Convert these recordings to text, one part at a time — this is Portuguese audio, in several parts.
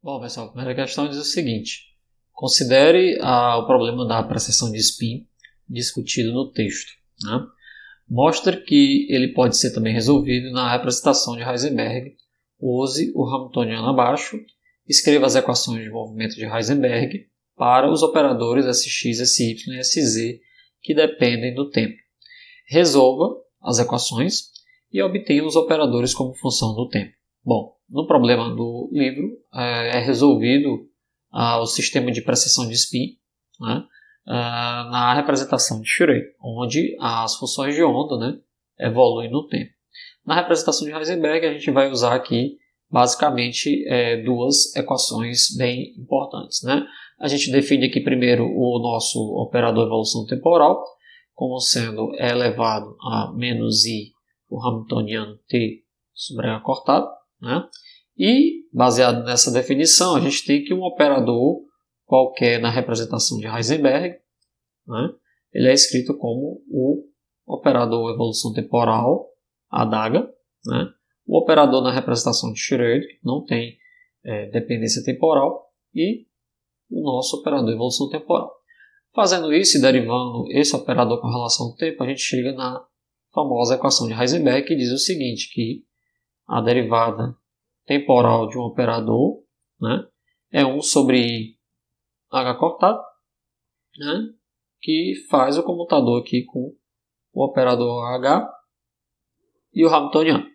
Bom, pessoal, a primeira questão diz o seguinte: considere ah, o problema da apreciação de spin discutido no texto. Né? Mostre que ele pode ser também resolvido na representação de Heisenberg. Use o Hamiltoniano abaixo. Escreva as equações de movimento de Heisenberg para os operadores Sx, Sy e Sz que dependem do tempo. Resolva as equações e obtenha os operadores como função do tempo. Bom, no problema do livro é, é resolvido ah, o sistema de precessão de spin né, ah, na representação de Schrödinger onde as funções de onda né, evoluem no tempo. Na representação de Heisenberg, a gente vai usar aqui basicamente é, duas equações bem importantes. Né? A gente define aqui primeiro o nosso operador evolução temporal, como sendo elevado a menos i, o Hamiltoniano t sobre a né? E, baseado nessa definição, a gente tem que um operador qualquer na representação de Heisenberg, né? ele é escrito como o operador evolução temporal, a daga. Né? O operador na representação de Schrödinger não tem é, dependência temporal e o nosso operador evolução temporal. Fazendo isso e derivando esse operador com relação ao tempo, a gente chega na famosa equação de Heisenberg que diz o seguinte, que a derivada temporal de um operador né, é 1 sobre h cortado, né, que faz o comutador aqui com o operador h e o Hamiltoniano.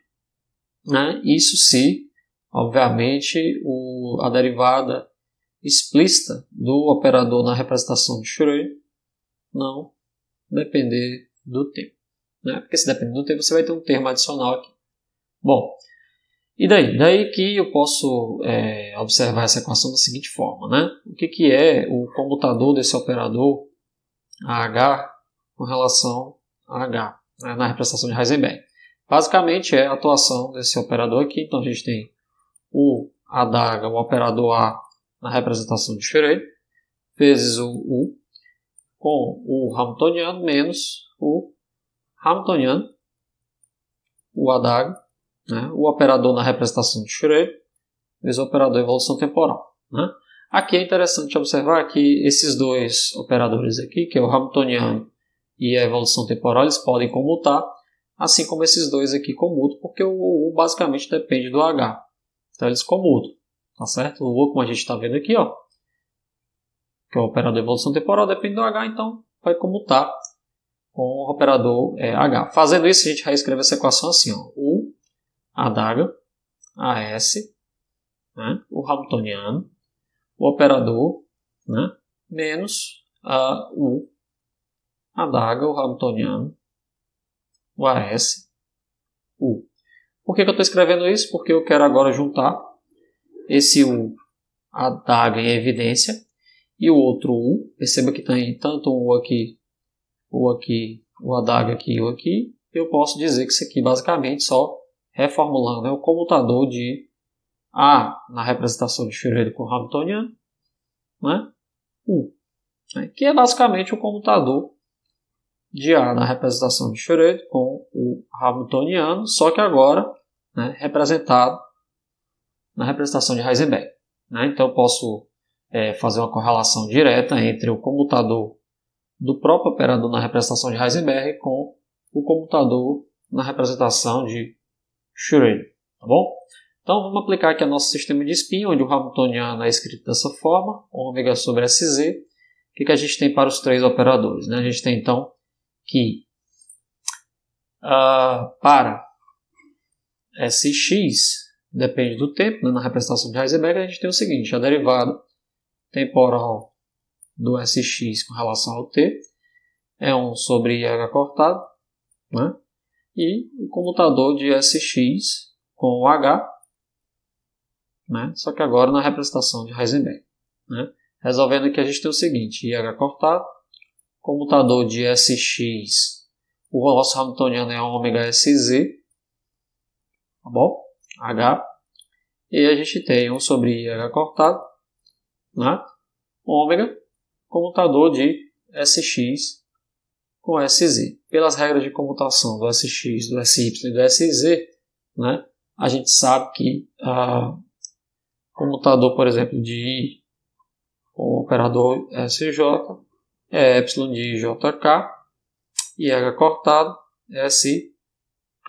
Né? Isso se, obviamente, o, a derivada explícita do operador na representação de Schrödinger não depender do tempo. Né? Porque se depender do tempo, você vai ter um termo adicional aqui. Bom, e daí? Daí que eu posso é, observar essa equação da seguinte forma, né? O que, que é o comutador desse operador AH com relação a H né, na representação de Heisenberg? Basicamente é a atuação desse operador aqui. Então a gente tem o A o operador A na representação de Schrödinger, vezes o U, com o Hamiltoniano menos o Hamiltoniano, o A né? O operador na representação de Schrödinger vezes o operador evolução temporal. Né? Aqui é interessante observar que esses dois operadores aqui, que é o Hamiltoniano e a evolução temporal, eles podem comutar, assim como esses dois aqui comutam, porque o U basicamente depende do H. Então eles comutam, tá certo? O U, como a gente está vendo aqui, ó, que é o operador evolução temporal, depende do H, então vai comutar com o operador é, H. Fazendo isso, a gente reescreve essa equação assim, ó, U a adaga, a S, né, o Hamiltoniano, o operador, né, menos a U, a adaga, o Hamiltoniano, o AS, U. Por que, que eu estou escrevendo isso? Porque eu quero agora juntar esse U, a adaga em evidência, e o outro U. Perceba que tem tanto um U aqui, U aqui, o adaga aqui e U aqui. Eu posso dizer que isso aqui basicamente só reformulando, é o comutador de A na representação de Schroeder com Hamiltoniano, né? U, né? que é basicamente o comutador de A na representação de Schroeder com o Hamiltoniano, só que agora né, representado na representação de Heisenberg. Né? Então eu posso é, fazer uma correlação direta entre o comutador do próprio operador na representação de Heisenberg com o comutador na representação de Schroeder, tá bom? Então vamos aplicar aqui ao nosso sistema de spin, onde o Hamiltoniano é escrito dessa forma, ômega sobre SZ. O que, que a gente tem para os três operadores? Né? A gente tem então que uh, para Sx, depende do tempo, né? na representação de Heisenberg a gente tem o seguinte, a derivada temporal do Sx com relação ao t é 1 sobre h cortado, né? e o comutador de SX com o H, né? só que agora na representação de Heisenberg. Né? Resolvendo que a gente tem o seguinte, IH cortado, comutador de SX, o nosso Hamiltoniano é ωSZ, tá bom? H, e a gente tem 1 sobre IH cortado, né? ômega, comutador de SX com SZ. Pelas regras de comutação do SX, do SY e do SZ, né, a gente sabe que ah, o comutador, por exemplo, de I, o operador SJ é ε é de JK e H cortado é SK.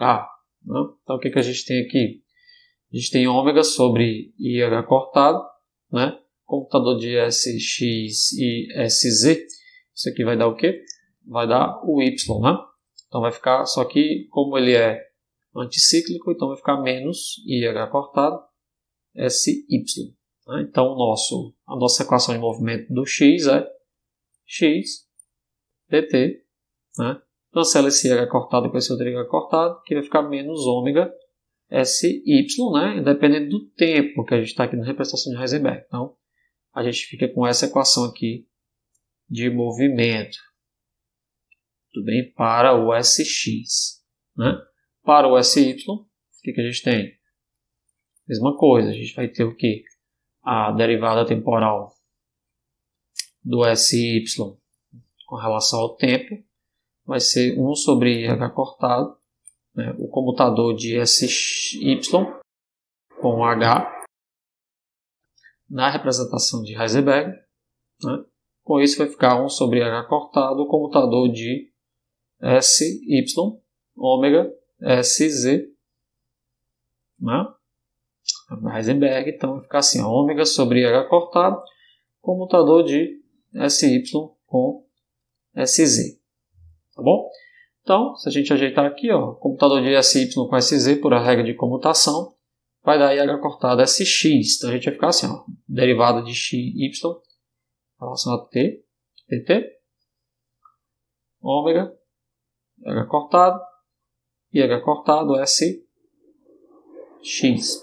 Né? Então o que, que a gente tem aqui? A gente tem ômega sobre IH cortado, né? computador de SX e SZ. Isso aqui vai dar o quê? vai dar o Y, né? Então vai ficar, só que como ele é anticíclico, então vai ficar menos IH cortado SY. Né? Então nosso, a nossa equação de movimento do X é X dt, né? cancela esse IH cortado com esse outro IH cortado, que vai ficar menos ômega SY, né? Independente do tempo que a gente está aqui na representação de Heisenberg. Então, a gente fica com essa equação aqui de movimento tudo bem? Para o SX. Né? Para o SY, o que, que a gente tem? Mesma coisa, a gente vai ter o que? A derivada temporal do SY com relação ao tempo vai ser 1 sobre h cortado, né? o comutador de SY com h na representação de Heisenberg. Né? Com isso vai ficar 1 sobre h cortado, o comutador de SY, ômega, SZ, né? Heisenberg, então vai ficar assim, ômega sobre H cortado, comutador de SY com SZ, tá bom? Então, se a gente ajeitar aqui, ó, computador de SY com SZ por a regra de comutação, vai dar IH cortado SX. Então a gente vai ficar assim, ó, derivada de XY relacionado a T, PT, ômega H cortado e H cortado é s X.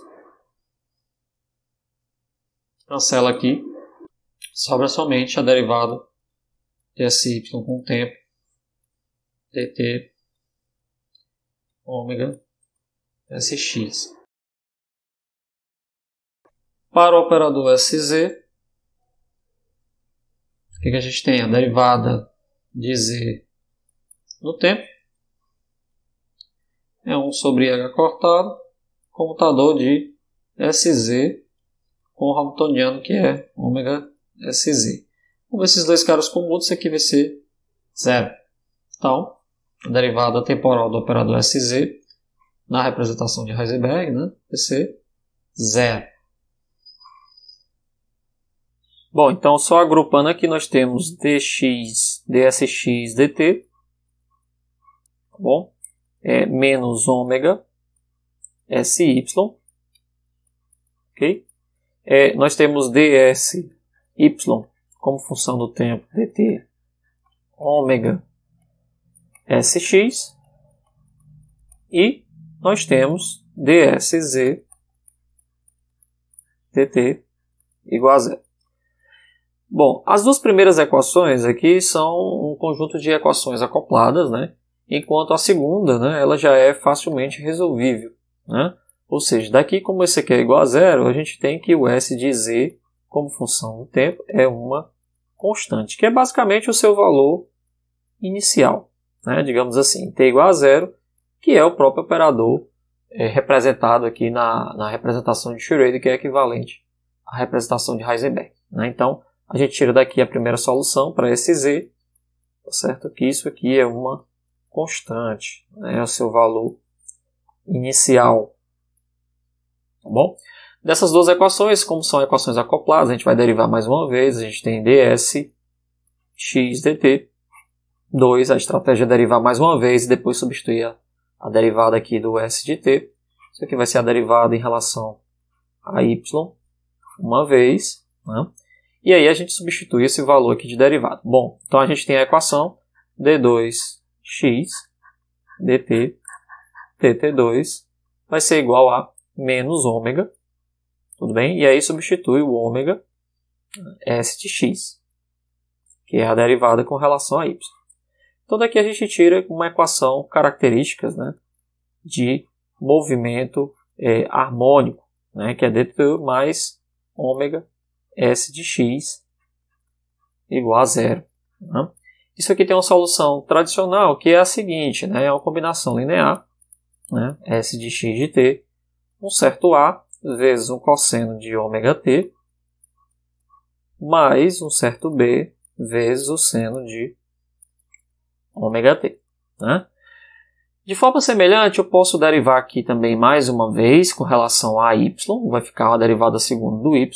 Cancela aqui. Sobra somente a derivada de SY com o tempo dt ômega SX. Para o operador SZ, o que a gente tem? A derivada de Z no tempo. É 1 sobre H cortado, comutador de SZ com o Hamiltoniano, que é ômega SZ. Como esses dois caras comutam, isso aqui vai ser zero. Então, a derivada temporal do operador SZ na representação de Heisenberg né, vai ser zero. Bom, então só agrupando aqui nós temos dx, dsx, dt, bom? É menos ômega SY, ok? É, nós temos DSY como função do tempo dt ômega SX e nós temos DSZ dt igual a zero. Bom, as duas primeiras equações aqui são um conjunto de equações acopladas, né? enquanto a segunda né, ela já é facilmente resolvível. Né? Ou seja, daqui como esse aqui é igual a zero, a gente tem que o S de Z como função do tempo é uma constante, que é basicamente o seu valor inicial. Né? Digamos assim, t igual a zero, que é o próprio operador é, representado aqui na, na representação de Schrödinger, que é equivalente à representação de Heisenberg. Né? Então, a gente tira daqui a primeira solução para esse z, tá certo? Que isso aqui é uma constante, né, o seu valor inicial. Tá bom? Dessas duas equações, como são equações acopladas, a gente vai derivar mais uma vez, a gente tem ds x dt. 2, a estratégia é derivar mais uma vez e depois substituir a, a derivada aqui do s de t. Isso aqui vai ser a derivada em relação a y uma vez. Né? E aí a gente substitui esse valor aqui de derivada. Bom, então a gente tem a equação d2 x dt dt2 vai ser igual a menos ômega, tudo bem? E aí substitui o ômega é, s de x, que é a derivada com relação a y. Então daqui a gente tira uma equação características né, de movimento é, harmônico, né, que é dt mais ômega s de x igual a zero. Né? Isso aqui tem uma solução tradicional que é a seguinte, né? É uma combinação linear, né? S de x de t, um certo a vezes um cosseno de ômega t, mais um certo b vezes o seno de ômega t. Né? De forma semelhante, eu posso derivar aqui também mais uma vez com relação a y, vai ficar a derivada segunda do y,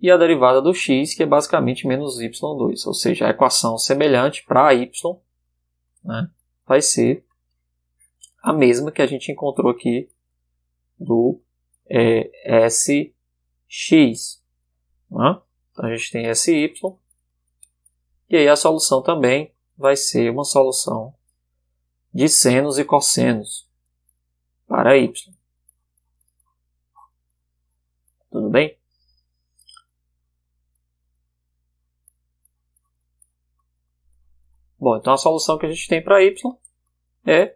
e a derivada do x, que é basicamente menos y2. Ou seja, a equação semelhante para y né, vai ser a mesma que a gente encontrou aqui do é, sx. Né? Então, a gente tem sy, e aí a solução também vai ser uma solução de senos e cossenos para y. Tudo bem? Bom, então a solução que a gente tem para y é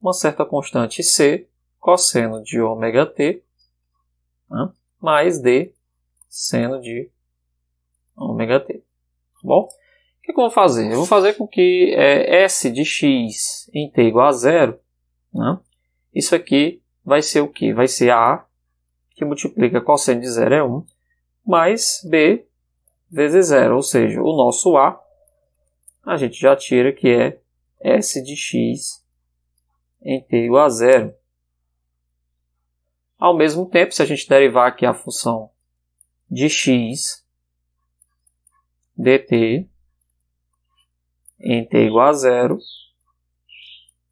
uma certa constante c cosseno de ômega t né, mais d seno de ômega t. Tá bom? O que, eu vou fazer? Eu vou fazer com que é, s de x em t igual a zero, né, isso aqui vai ser o que? Vai ser a, que multiplica cosseno de zero é 1, mais b vezes zero, ou seja, o nosso a a gente já tira que é S de x em t igual a zero. Ao mesmo tempo, se a gente derivar aqui a função de x dt em t igual a zero,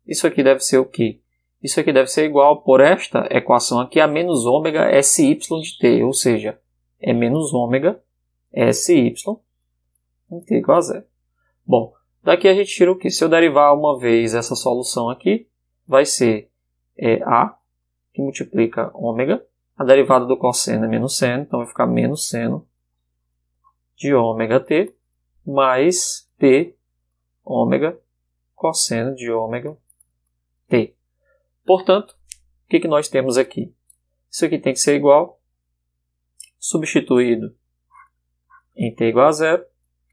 isso aqui deve ser o quê? Isso aqui deve ser igual por esta equação aqui a menos ômega sy de t, ou seja, é menos ômega sy em t igual a zero. Bom, daqui a gente tira o que? Se eu derivar uma vez essa solução aqui, vai ser é, A, que multiplica ômega. A derivada do cosseno é menos seno, então vai ficar menos seno de ômega t, mais t ômega cosseno de ômega t. Portanto, o que, que nós temos aqui? Isso aqui tem que ser igual, substituído em t igual a zero,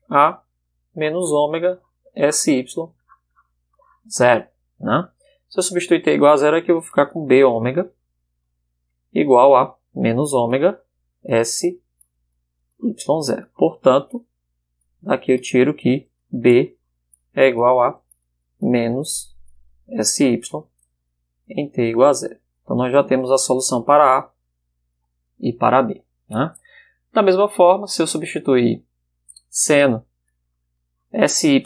a menos ômega SY zero. Né? Se eu substituir T igual a zero, aqui eu vou ficar com B ômega igual a menos ômega SY zero. Portanto, aqui eu tiro que B é igual a menos SY em T igual a zero. Então, nós já temos a solução para A e para B. Né? Da mesma forma, se eu substituir seno SY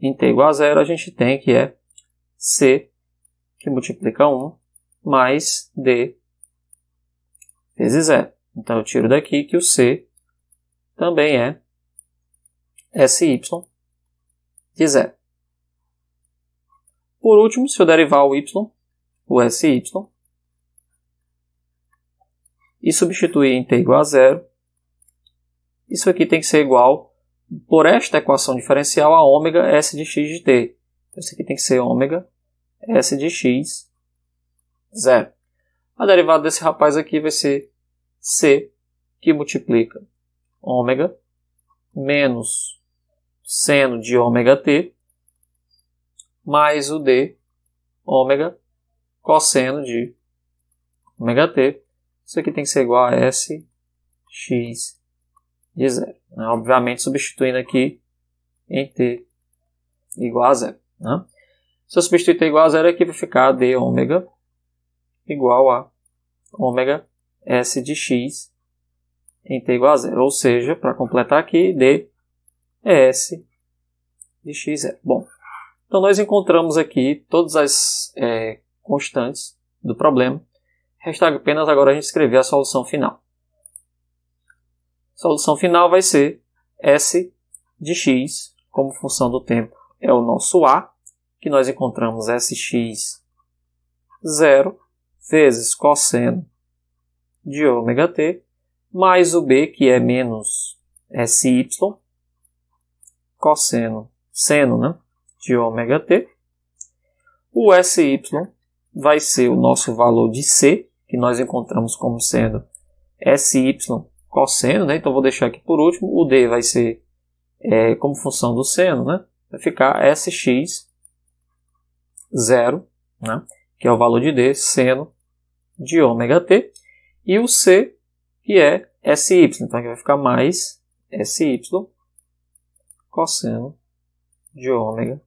em t igual a zero, a gente tem que é C, que multiplica 1, mais D vezes E. Então, eu tiro daqui que o C também é SY de zero. Por último, se eu derivar o y, o SY, e substituir em t igual a zero, isso aqui tem que ser igual por esta equação diferencial, a ômega é S de x de t. Então, isso aqui tem que ser ômega S de x, zero. A derivada desse rapaz aqui vai ser C, que multiplica ômega menos seno de ômega t, mais o D ômega cosseno de ômega t. Isso aqui tem que ser igual a S, x, de zero. Né? Obviamente, substituindo aqui em t igual a zero. Né? Se eu substituir t igual a zero, aqui vai ficar d ômega igual a ômega s de x em t igual a zero. Ou seja, para completar aqui, d é s de x zero. Bom, então nós encontramos aqui todas as é, constantes do problema. Resta apenas agora a gente escrever a solução final solução final vai ser S de x como função do tempo. É o nosso A, que nós encontramos Sx0 vezes cosseno de ômega t, mais o B, que é menos SY, cosseno, seno né, de ômega t. O SY vai ser o nosso valor de C, que nós encontramos como sendo SY qual né? Então vou deixar aqui por último. O D vai ser é, como função do seno, né? Vai ficar SX 0, né? Que é o valor de D, seno de ômega T. E o C, que é SY. Então tá? aqui vai ficar mais SY cosseno de ômega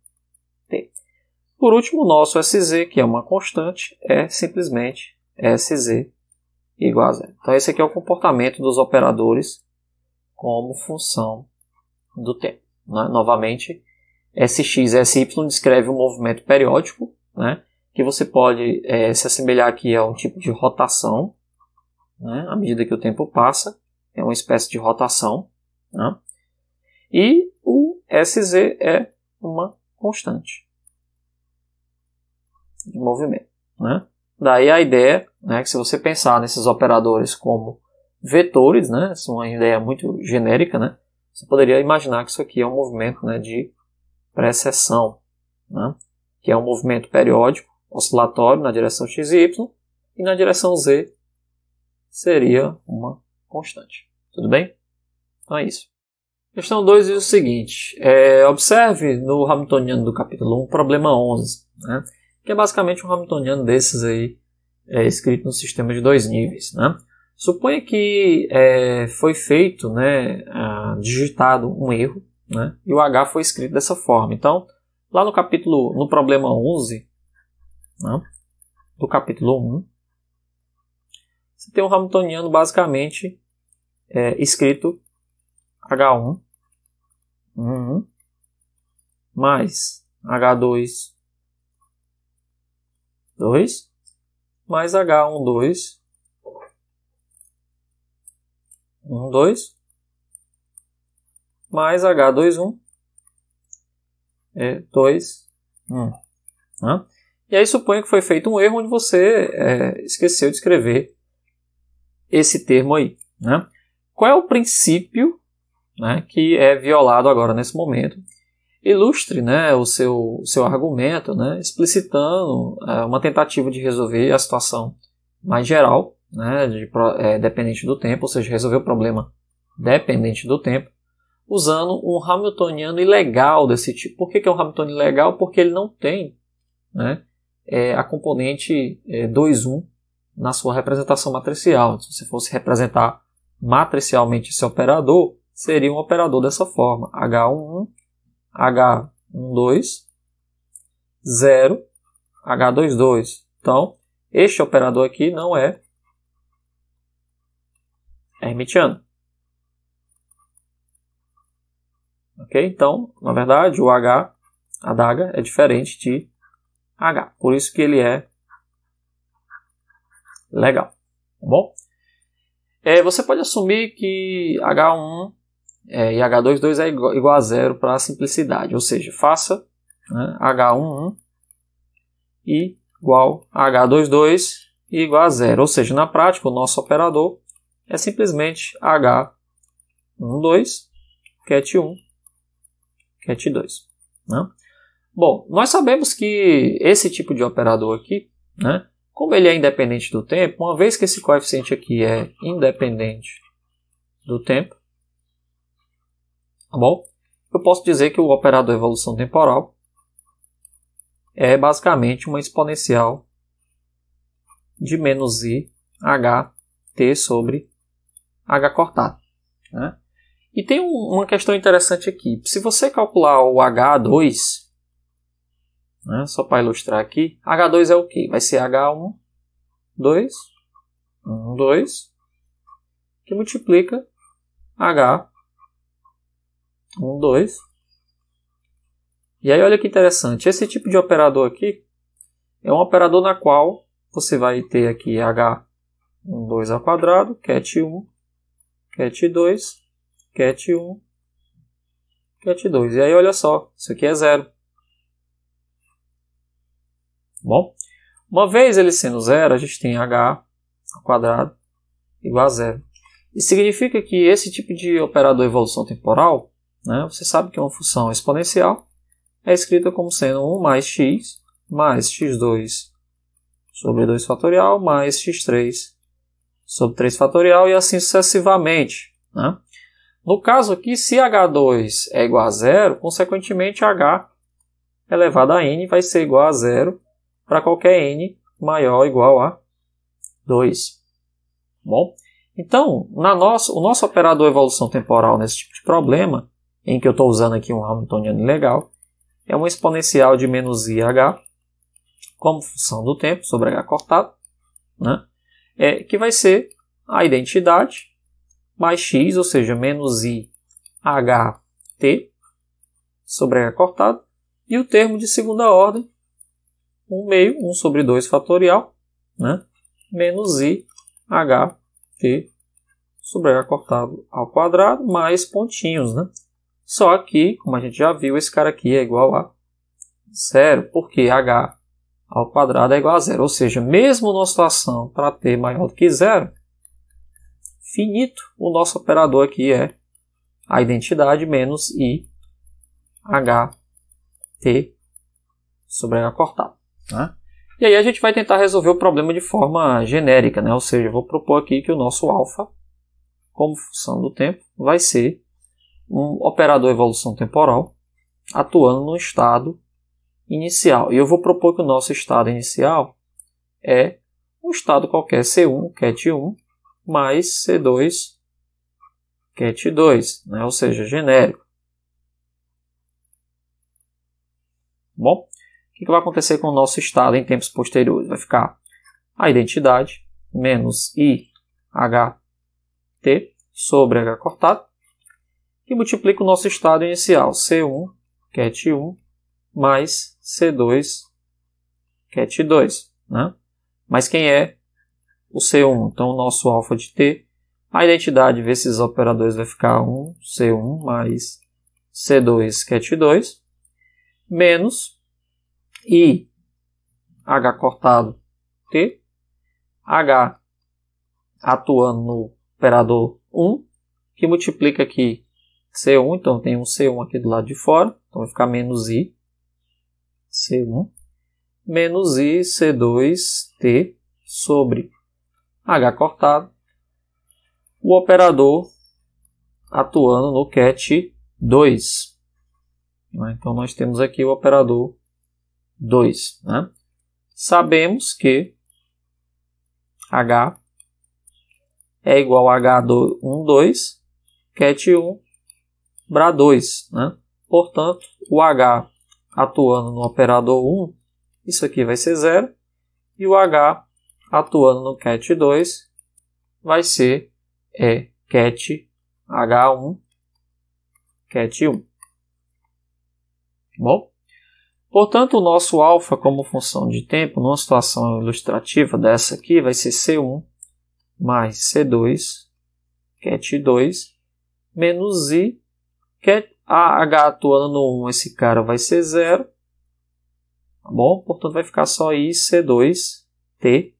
T. Por último, o nosso SZ, que é uma constante, é simplesmente SZ igual a zero. Então esse aqui é o comportamento dos operadores como função do tempo. Né? Novamente, SX, SY descreve um movimento periódico, né? que você pode é, se assemelhar aqui a um tipo de rotação, né? à medida que o tempo passa, é uma espécie de rotação. Né? E o SZ é uma constante de movimento. Né? Daí a ideia né, que se você pensar nesses operadores como vetores, né, isso é uma ideia muito genérica, né, você poderia imaginar que isso aqui é um movimento né, de precessão, né, que é um movimento periódico, oscilatório na direção x e y e na direção Z seria uma constante. Tudo bem? Então é isso. Questão 2 diz o seguinte: é, observe no Hamiltoniano do capítulo 1, problema 11. Né? que é basicamente um Hamiltoniano desses aí, é, escrito no sistema de dois níveis. Né? Suponha que é, foi feito, né, digitado um erro, né, e o H foi escrito dessa forma. Então, lá no capítulo, no problema 11, né, do capítulo 1, você tem um Hamiltoniano basicamente é, escrito H1, 1, mais H2, 2 mais H12, 1, 2 mais H21, é 2, 1. Né? E aí suponha que foi feito um erro onde você é, esqueceu de escrever esse termo aí. Né? Qual é o princípio né, que é violado agora nesse momento? ilustre né, o seu, seu argumento, né, explicitando é, uma tentativa de resolver a situação mais geral, né, de, é, dependente do tempo, ou seja, resolver o problema dependente do tempo, usando um Hamiltoniano ilegal desse tipo. Por que, que é um Hamiltoniano ilegal? Porque ele não tem né, é, a componente 2, é, 1 na sua representação matricial. Então, se você fosse representar matricialmente esse operador, seria um operador dessa forma, H11 H12, 0, H22. Então, este operador aqui não é hermitiano. Ok? Então, na verdade, o H, a daga, é diferente de H. Por isso que ele é legal. Tá bom? É, você pode assumir que H1 é, e H22 é igual, igual a zero para simplicidade, ou seja, faça né, H11 igual a H22 igual a zero, ou seja, na prática o nosso operador é simplesmente H12 cat 1 cat 2. Né? Bom, nós sabemos que esse tipo de operador aqui, né, como ele é independente do tempo, uma vez que esse coeficiente aqui é independente do tempo, Tá bom? Eu posso dizer que o operador evolução temporal é basicamente uma exponencial de menos i ht sobre h cortado. Né? E tem um, uma questão interessante aqui. Se você calcular o H2, né, só para ilustrar aqui, H2 é o que? Vai ser H1, 2, 1, 2, que multiplica H 1, 2. E aí olha que interessante, esse tipo de operador aqui é um operador na qual você vai ter aqui h 1, 2 ao quadrado, cat 1, cat 2, cat 1, cat 2. E aí olha só, isso aqui é zero. Bom, uma vez ele sendo zero, a gente tem h ao quadrado igual a zero. Isso significa que esse tipo de operador evolução temporal né? Você sabe que é uma função exponencial é escrita como sendo 1 mais x mais x2 sobre 2 fatorial mais x3 sobre 3 fatorial e assim sucessivamente. Né? No caso aqui, se h2 é igual a zero, consequentemente h elevado a n vai ser igual a zero para qualquer n maior ou igual a 2. Bom, então na nosso, o nosso operador evolução temporal nesse tipo de problema em que eu estou usando aqui um Hamiltoniano legal, é uma exponencial de menos IH, como função do tempo, sobre H cortado, né? é, que vai ser a identidade mais x, ou seja, menos IHT sobre H cortado, e o termo de segunda ordem, 1 meio, 1 sobre 2 fatorial, né? menos IHT sobre H cortado ao quadrado, mais pontinhos, né? Só que, como a gente já viu, esse cara aqui é igual a zero, porque h ao quadrado é igual a zero. Ou seja, mesmo numa situação para t maior do que zero, finito, o nosso operador aqui é a identidade menos i ht sobre h cortado. Né? E aí a gente vai tentar resolver o problema de forma genérica, né? ou seja, vou propor aqui que o nosso alfa, como função do tempo, vai ser um operador evolução temporal atuando no estado inicial. E eu vou propor que o nosso estado inicial é um estado qualquer C1, cat 1, mais C2, cat 2, né? ou seja, genérico. Bom, o que vai acontecer com o nosso estado em tempos posteriores? Vai ficar a identidade menos i h t sobre h cortado que multiplica o nosso estado inicial, C1, cat 1, mais C2, cat 2. Né? Mas quem é o C1? Então, o nosso alfa de T, a identidade desses operadores vai ficar 1, C1, mais C2, cat 2, menos I, H cortado, T, H atuando no operador 1, que multiplica aqui C1, então tem um C1 aqui do lado de fora, então vai ficar menos I, C1, menos I, C2T sobre H cortado, o operador atuando no cat 2. Né, então, nós temos aqui o operador 2. Né? Sabemos que H é igual a H12, cat 1, BRA2. Né? Portanto, o H atuando no operador 1, isso aqui vai ser zero, e o H atuando no cat 2 vai ser é, cat H1, cat 1. Bom? Portanto, o nosso alfa como função de tempo, numa situação ilustrativa dessa aqui, vai ser C1 mais C2, cat 2, menos I quer a H atuando no 1, esse cara vai ser zero. Tá bom? Portanto, vai ficar só ic 2 T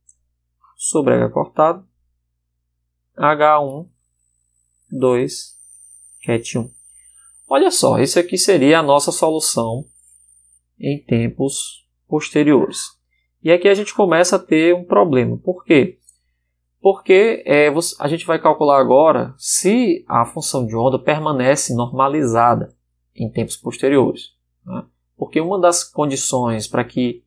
sobre H cortado. H1, 2, cat 1. Olha só, isso aqui seria a nossa solução em tempos posteriores. E aqui a gente começa a ter um problema. Por quê? porque é, a gente vai calcular agora se a função de onda permanece normalizada em tempos posteriores. Né? Porque uma das condições para que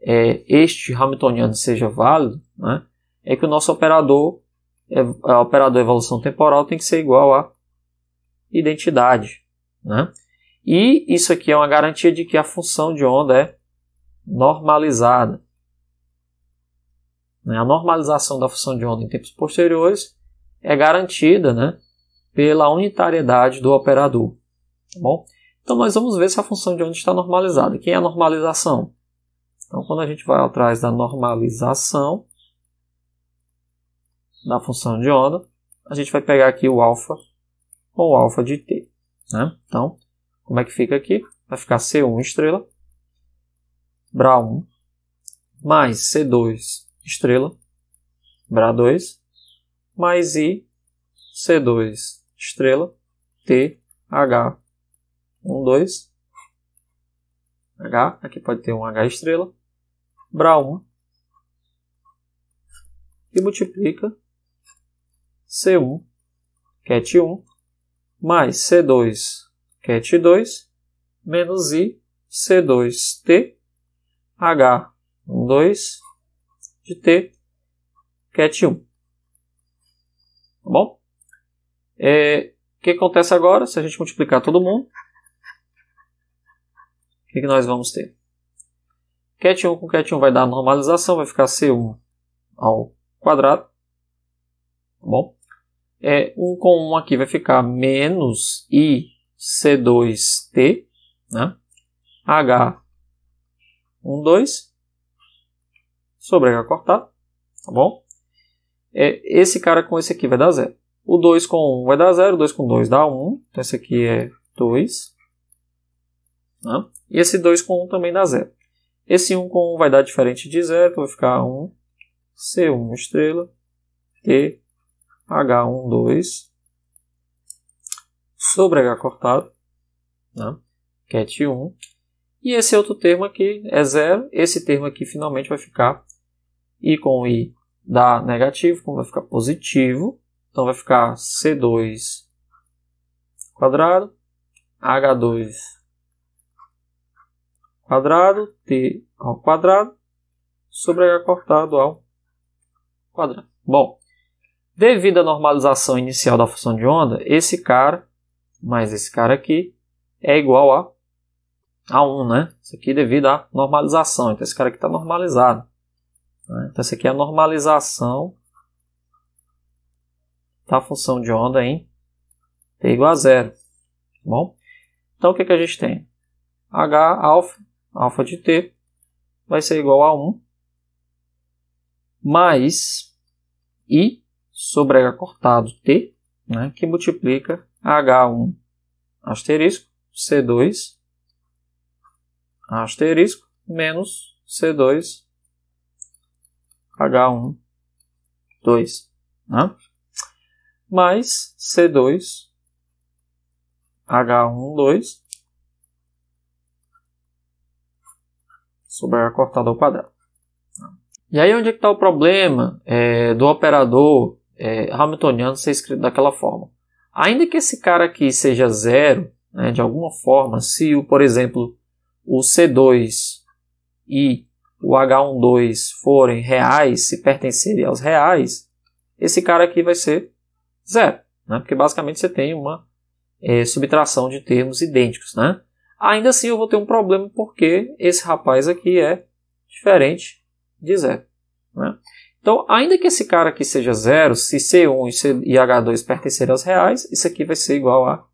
é, este Hamiltoniano seja válido né, é que o nosso operador, é, operador evolução temporal, tem que ser igual a identidade. Né? E isso aqui é uma garantia de que a função de onda é normalizada. Né? A normalização da função de onda em tempos posteriores é garantida né, pela unitariedade do operador. Tá bom? Então nós vamos ver se a função de onda está normalizada. Quem é a normalização? Então quando a gente vai atrás da normalização da função de onda, a gente vai pegar aqui o alfa ou alfa de t. Né? Então, como é que fica aqui? Vai ficar C1 estrela, Bra1, mais C2 estrela, BRA2, mais I, C2, estrela, T, H, 1, 2, H, aqui pode ter um H estrela, BRA1, e multiplica C1, cat 1, mais C2, cat 2, menos I, C2, T, H, 1, 2, de ter cat 1. Tá bom? É, o que acontece agora? Se a gente multiplicar todo mundo, o que, que nós vamos ter? Cat 1 com cat 1 vai dar normalização, vai ficar C1 ao quadrado. Tá bom? É, 1 com 1 aqui vai ficar menos IC2T, né? H1, 2 t né h 12 sobrecar cortar, tá bom? É, esse cara com esse aqui vai dar zero. O 2 com 1 vai dar zero, o 2 com 2 dá 1, um, então esse aqui é 2. Né? E esse 2 com 1 um também dá zero. Esse 1 um com 1 vai dar diferente de zero, então vai ficar 1, C1 estrela, T, H1, 2, sobre H cortado, né? cat 1. E esse outro termo aqui é zero, esse termo aqui finalmente vai ficar e com I dá negativo, como vai ficar positivo. Então vai ficar C2 quadrado, H2 quadrado, T ao quadrado, sobre H cortado ao quadrado. Bom, devido à normalização inicial da função de onda, esse cara mais esse cara aqui é igual a, a 1, né? Isso aqui é devido à normalização. Então esse cara aqui está normalizado. Né? Então, essa aqui é a normalização da função de onda em t igual a zero. Tá bom? Então, o que, que a gente tem? H alfa, alfa de t, vai ser igual a 1 mais I sobre H cortado T, né, que multiplica H1 asterisco C2 asterisco menos C2 H1, 2, né? mais C2, H1, 2, sobre A cortado ao quadrado. E aí onde é que está o problema é, do operador é, hamiltoniano ser escrito daquela forma? Ainda que esse cara aqui seja zero, né, de alguma forma, se, por exemplo, o C2 e o h 2 forem reais, se pertencerem aos reais, esse cara aqui vai ser zero, né? porque basicamente você tem uma é, subtração de termos idênticos. Né? Ainda assim eu vou ter um problema porque esse rapaz aqui é diferente de zero. Né? Então, ainda que esse cara aqui seja zero, se C1 e H2 pertencerem aos reais, isso aqui vai ser igual a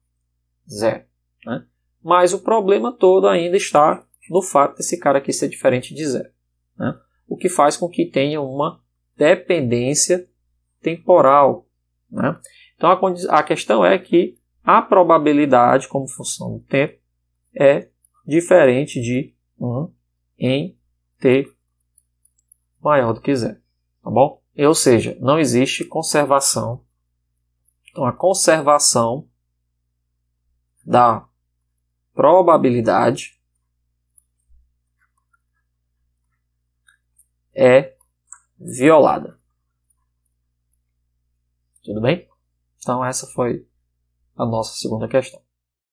zero. Né? Mas o problema todo ainda está no fato desse cara aqui ser diferente de zero né? o que faz com que tenha uma dependência temporal. Né? Então a, a questão é que a probabilidade como função do tempo é diferente de 1 em t maior do que zero, tá bom? Ou seja, não existe conservação. Então a conservação da probabilidade é violada. Tudo bem? Então, essa foi a nossa segunda questão.